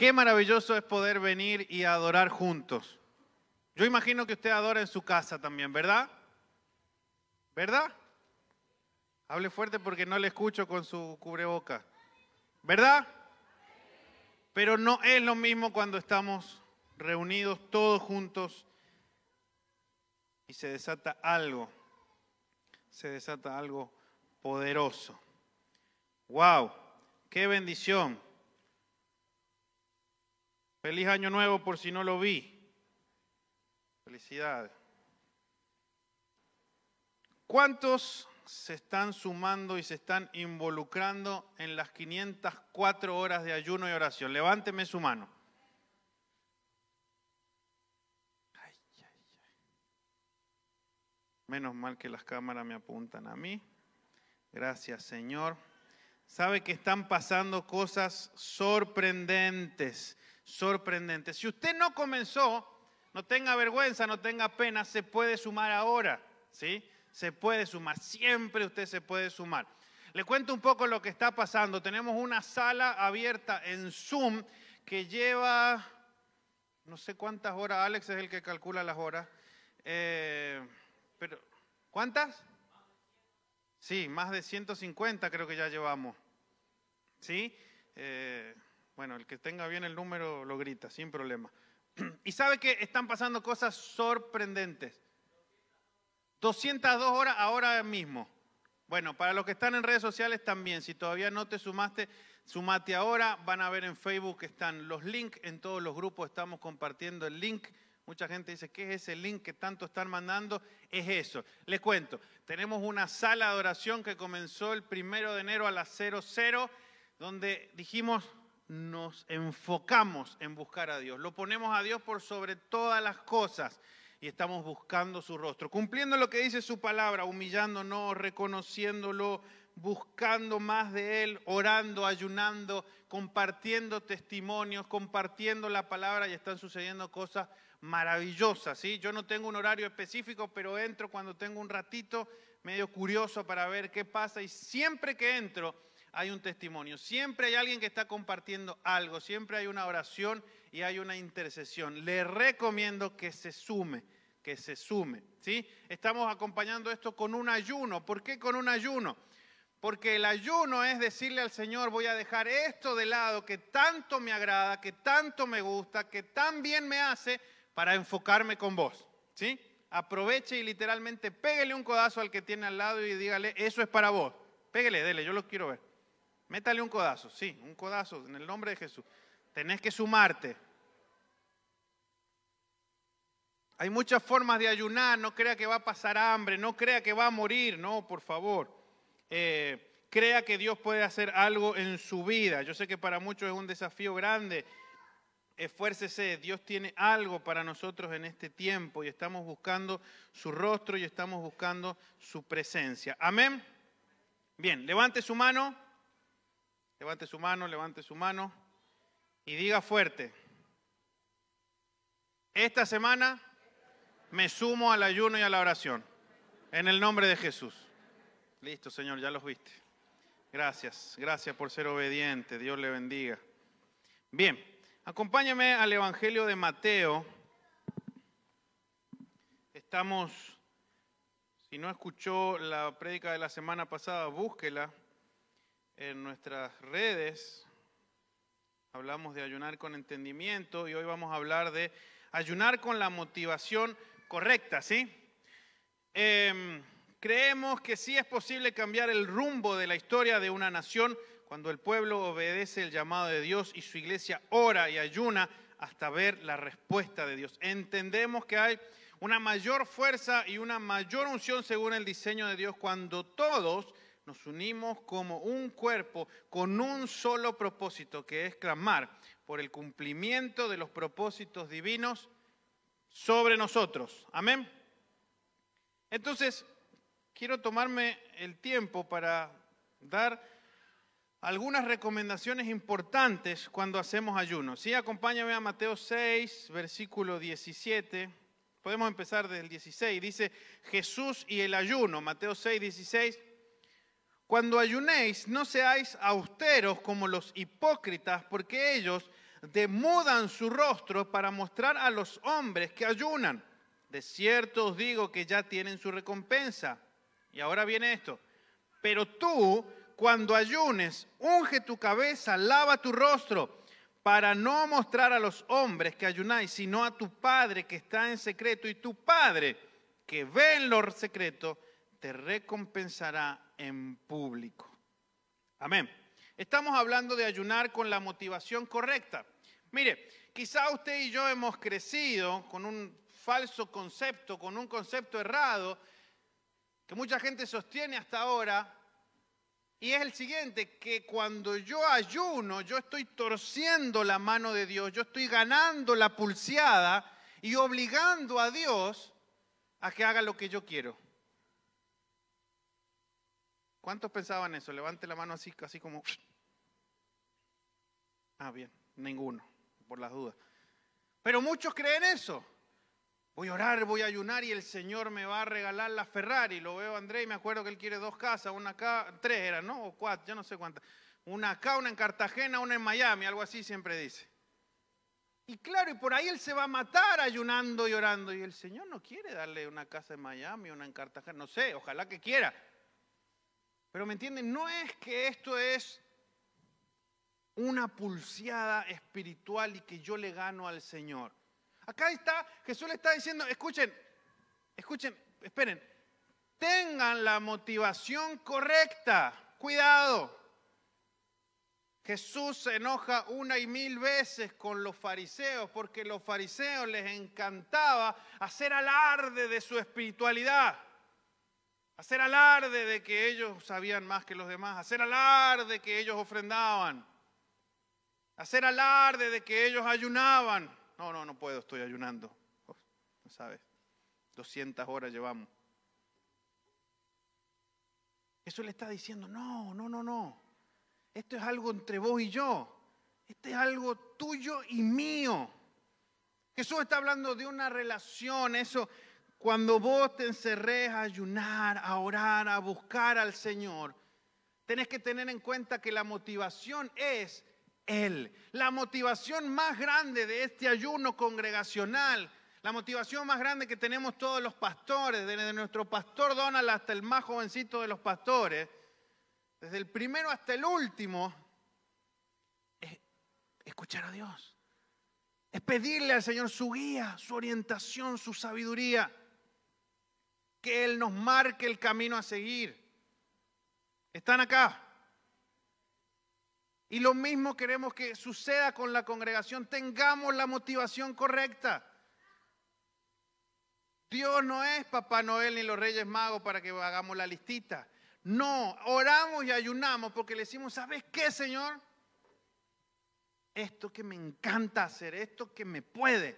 Qué maravilloso es poder venir y adorar juntos. Yo imagino que usted adora en su casa también, ¿verdad? ¿Verdad? Hable fuerte porque no le escucho con su cubreboca. ¿Verdad? Pero no es lo mismo cuando estamos reunidos todos juntos y se desata algo. Se desata algo poderoso. ¡Wow! ¡Qué bendición! Feliz año nuevo por si no lo vi. Felicidades. ¿Cuántos se están sumando y se están involucrando en las 504 horas de ayuno y oración? Levánteme su mano. Menos mal que las cámaras me apuntan a mí. Gracias, Señor. Sabe que están pasando cosas sorprendentes sorprendente. Si usted no comenzó, no tenga vergüenza, no tenga pena, se puede sumar ahora, ¿sí? Se puede sumar, siempre usted se puede sumar. Le cuento un poco lo que está pasando. Tenemos una sala abierta en Zoom que lleva, no sé cuántas horas, Alex es el que calcula las horas, eh, pero ¿cuántas? Sí, más de 150 creo que ya llevamos. ¿Sí? Eh, bueno, el que tenga bien el número lo grita, sin problema. Y sabe que están pasando cosas sorprendentes. 202 horas ahora mismo. Bueno, para los que están en redes sociales también, si todavía no te sumaste, sumate ahora. Van a ver en Facebook que están los links, en todos los grupos estamos compartiendo el link. Mucha gente dice, ¿qué es ese link que tanto están mandando? Es eso. Les cuento, tenemos una sala de oración que comenzó el primero de enero a las 00, donde dijimos, nos enfocamos en buscar a Dios, lo ponemos a Dios por sobre todas las cosas y estamos buscando su rostro, cumpliendo lo que dice su palabra, humillándonos, reconociéndolo, buscando más de Él, orando, ayunando, compartiendo testimonios, compartiendo la palabra y están sucediendo cosas maravillosas. ¿sí? Yo no tengo un horario específico, pero entro cuando tengo un ratito medio curioso para ver qué pasa y siempre que entro hay un testimonio, siempre hay alguien que está compartiendo algo, siempre hay una oración y hay una intercesión. Le recomiendo que se sume, que se sume. ¿sí? Estamos acompañando esto con un ayuno. ¿Por qué con un ayuno? Porque el ayuno es decirle al Señor, voy a dejar esto de lado que tanto me agrada, que tanto me gusta, que tan bien me hace, para enfocarme con vos. ¿Sí? Aproveche y literalmente pégale un codazo al que tiene al lado y dígale, eso es para vos. Pégale, dele, yo lo quiero ver. Métale un codazo, sí, un codazo en el nombre de Jesús. Tenés que sumarte. Hay muchas formas de ayunar, no crea que va a pasar hambre, no crea que va a morir, no, por favor. Eh, crea que Dios puede hacer algo en su vida. Yo sé que para muchos es un desafío grande. Esfuércese, Dios tiene algo para nosotros en este tiempo y estamos buscando su rostro y estamos buscando su presencia. Amén. Bien, levante su mano. Levante su mano, levante su mano y diga fuerte. Esta semana me sumo al ayuno y a la oración. En el nombre de Jesús. Listo, Señor, ya los viste. Gracias, gracias por ser obediente. Dios le bendiga. Bien, acompáñame al Evangelio de Mateo. Estamos, si no escuchó la prédica de la semana pasada, búsquela en nuestras redes. Hablamos de ayunar con entendimiento y hoy vamos a hablar de ayunar con la motivación correcta, ¿sí? Em, creemos que sí es posible cambiar el rumbo de la historia de una nación cuando el pueblo obedece el llamado de Dios y su iglesia ora y ayuna hasta ver la respuesta de Dios. Entendemos que hay una mayor fuerza y una mayor unción según el diseño de Dios cuando todos nos unimos como un cuerpo con un solo propósito, que es clamar por el cumplimiento de los propósitos divinos sobre nosotros. Amén. Entonces, quiero tomarme el tiempo para dar algunas recomendaciones importantes cuando hacemos ayuno. Sí, acompáñame a Mateo 6, versículo 17. Podemos empezar desde el 16. Dice Jesús y el ayuno. Mateo 6, 16 cuando ayunéis, no seáis austeros como los hipócritas, porque ellos demudan su rostro para mostrar a los hombres que ayunan. De cierto os digo que ya tienen su recompensa. Y ahora viene esto. Pero tú, cuando ayunes, unge tu cabeza, lava tu rostro, para no mostrar a los hombres que ayunáis, sino a tu Padre que está en secreto. Y tu Padre, que ve en lo secreto, te recompensará en público. Amén. Estamos hablando de ayunar con la motivación correcta. Mire, quizá usted y yo hemos crecido con un falso concepto, con un concepto errado, que mucha gente sostiene hasta ahora, y es el siguiente, que cuando yo ayuno, yo estoy torciendo la mano de Dios, yo estoy ganando la pulseada y obligando a Dios a que haga lo que yo quiero. ¿Cuántos pensaban eso? Levante la mano así, así como... Ah, bien, ninguno, por las dudas. Pero muchos creen eso. Voy a orar, voy a ayunar y el Señor me va a regalar la Ferrari. Lo veo a André y me acuerdo que él quiere dos casas, una acá, tres eran, ¿no? O cuatro, yo no sé cuántas. Una acá, una en Cartagena, una en Miami, algo así siempre dice. Y claro, y por ahí él se va a matar ayunando y orando. Y el Señor no quiere darle una casa en Miami, una en Cartagena, no sé, ojalá que quiera. Pero me entienden, no es que esto es una pulseada espiritual y que yo le gano al Señor. Acá está, Jesús le está diciendo, escuchen, escuchen, esperen, tengan la motivación correcta, cuidado. Jesús se enoja una y mil veces con los fariseos porque los fariseos les encantaba hacer alarde de su espiritualidad hacer alarde de que ellos sabían más que los demás, hacer alarde de que ellos ofrendaban, hacer alarde de que ellos ayunaban. No, no, no puedo, estoy ayunando. Oh, no sabes, 200 horas llevamos. Eso le está diciendo, no, no, no, no. Esto es algo entre vos y yo. Esto es algo tuyo y mío. Jesús está hablando de una relación, eso cuando vos te encerrés a ayunar, a orar, a buscar al Señor, tenés que tener en cuenta que la motivación es Él. La motivación más grande de este ayuno congregacional, la motivación más grande que tenemos todos los pastores, desde nuestro pastor Donald hasta el más jovencito de los pastores, desde el primero hasta el último, es escuchar a Dios. Es pedirle al Señor su guía, su orientación, su sabiduría que Él nos marque el camino a seguir. Están acá. Y lo mismo queremos que suceda con la congregación. Tengamos la motivación correcta. Dios no es Papá Noel ni los Reyes Magos para que hagamos la listita. No, oramos y ayunamos porque le decimos, ¿sabes qué, Señor? Esto que me encanta hacer, esto que me puede,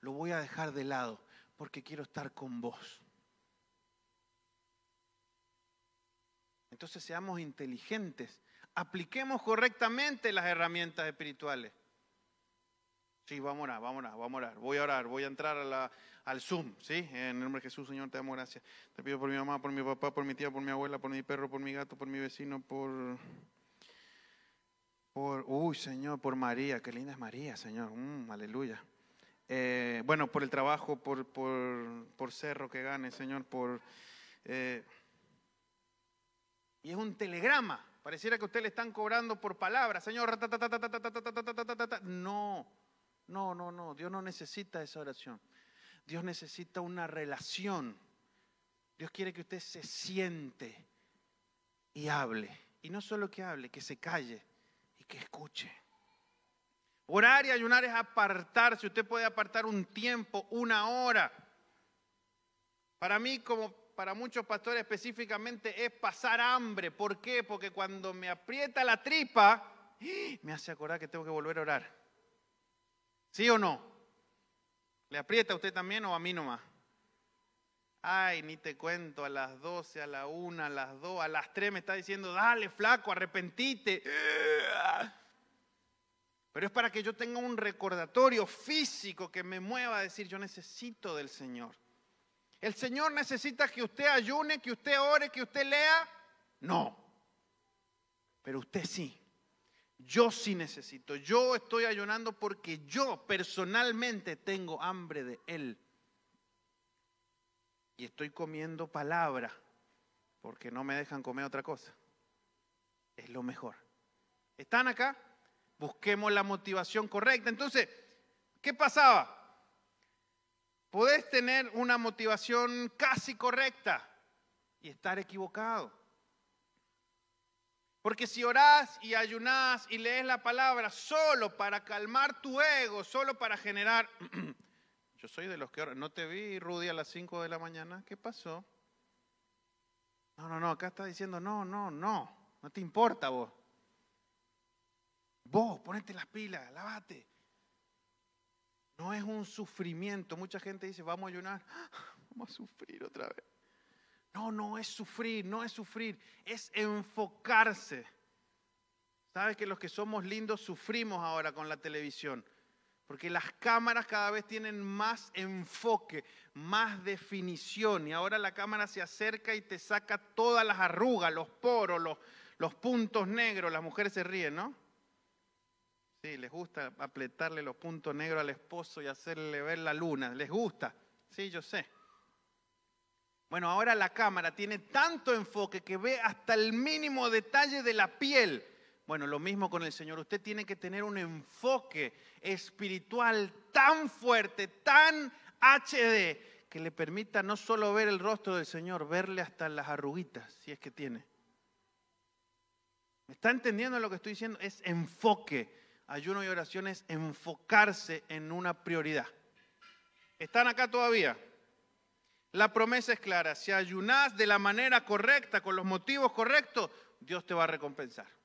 lo voy a dejar de lado porque quiero estar con vos. Entonces seamos inteligentes, apliquemos correctamente las herramientas espirituales. Sí, vamos a orar, vamos a orar, vamos a orar. Voy a orar, voy a entrar al Zoom, ¿sí? En el nombre de Jesús, Señor, te damos gracias. Te pido por mi mamá, por mi papá, por mi tía, por mi abuela, por mi perro, por mi gato, por mi vecino, por... por uy, Señor, por María, qué linda es María, Señor. Mm, aleluya. Eh, bueno, por el trabajo, por, por, por cerro que gane, Señor, por... Eh, y es un telegrama. Pareciera que a usted le están cobrando por palabras, Señor, no, no, no, no. Dios no necesita esa oración. Dios necesita una relación. Dios quiere que usted se siente y hable. Y no solo que hable, que se calle y que escuche. Orar y ayunar es apartarse. Usted puede apartar un tiempo, una hora. Para mí, como para muchos pastores específicamente es pasar hambre. ¿Por qué? Porque cuando me aprieta la tripa, ¡ah! me hace acordar que tengo que volver a orar. ¿Sí o no? ¿Le aprieta a usted también o a mí nomás? Ay, ni te cuento, a las 12, a la 1, a las 2, a las 3 me está diciendo, dale flaco, arrepentite. Pero es para que yo tenga un recordatorio físico que me mueva a decir, yo necesito del Señor. El Señor necesita que usted ayune, que usted ore, que usted lea. No. Pero usted sí. Yo sí necesito. Yo estoy ayunando porque yo personalmente tengo hambre de Él. Y estoy comiendo palabra porque no me dejan comer otra cosa. Es lo mejor. ¿Están acá? Busquemos la motivación correcta. Entonces, ¿qué pasaba? Podés tener una motivación casi correcta y estar equivocado. Porque si orás y ayunás y lees la palabra solo para calmar tu ego, solo para generar... Yo soy de los que ¿No te vi, Rudy, a las 5 de la mañana? ¿Qué pasó? No, no, no. Acá está diciendo, no, no, no. No te importa vos. Vos, ponete las pilas, lavate. No es un sufrimiento. Mucha gente dice, vamos a ayunar, vamos a sufrir otra vez. No, no es sufrir, no es sufrir, es enfocarse. Sabes que los que somos lindos sufrimos ahora con la televisión, porque las cámaras cada vez tienen más enfoque, más definición, y ahora la cámara se acerca y te saca todas las arrugas, los poros, los, puntos negros, las mujeres se ríen, ¿no? Sí, les gusta apretarle los puntos negros al esposo y hacerle ver la luna. Les gusta. Sí, yo sé. Bueno, ahora la cámara tiene tanto enfoque que ve hasta el mínimo detalle de la piel. Bueno, lo mismo con el Señor. Usted tiene que tener un enfoque espiritual tan fuerte, tan HD, que le permita no solo ver el rostro del Señor, verle hasta las arruguitas, si es que tiene. ¿Me está entendiendo lo que estoy diciendo? Es enfoque ayuno y oración es enfocarse en una prioridad. ¿Están acá todavía? La promesa es clara. Si ayunás de la manera correcta, con los motivos correctos, Dios te va a recompensar.